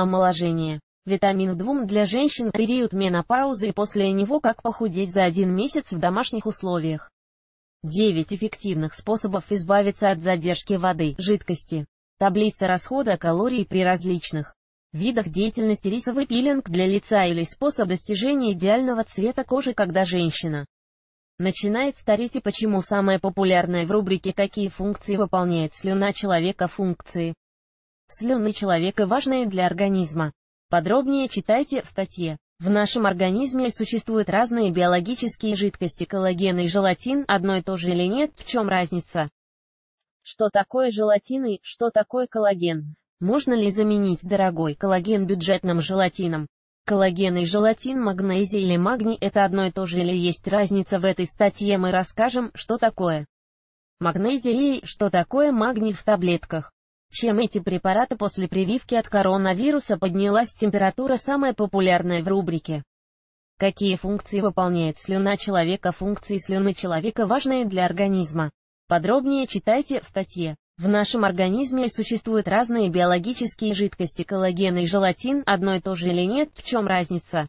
Омоложение. Витамин 2 для женщин период менопаузы и после него как похудеть за один месяц в домашних условиях. 9 эффективных способов избавиться от задержки воды, жидкости. Таблица расхода калорий при различных видах деятельности рисовый пилинг для лица или способ достижения идеального цвета кожи, когда женщина начинает стареть и почему самое популярное в рубрике «Какие функции выполняет слюна человека» функции. Слюны человека важные для организма. Подробнее читайте в статье. В нашем организме существуют разные биологические жидкости коллаген и желатин, одно и то же или нет, в чем разница? Что такое желатин и что такое коллаген? Можно ли заменить дорогой коллаген бюджетным желатином? Коллаген и желатин, магнезий или магний – это одно и то же или есть разница в этой статье мы расскажем, что такое магнезий и что такое магний в таблетках чем эти препараты после прививки от коронавируса поднялась температура самая популярная в рубрике. Какие функции выполняет слюна человека? Функции слюны человека важные для организма. Подробнее читайте в статье. В нашем организме существуют разные биологические жидкости коллаген и желатин, одно и то же или нет, в чем разница?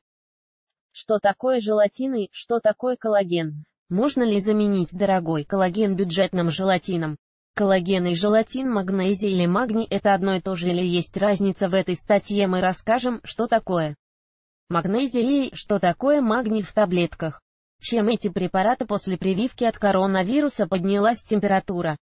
Что такое желатин и что такое коллаген? Можно ли заменить дорогой коллаген бюджетным желатином? Коллаген и желатин магнезий или магний – это одно и то же или есть разница в этой статье мы расскажем, что такое магнезий и что такое магний в таблетках. Чем эти препараты после прививки от коронавируса поднялась температура?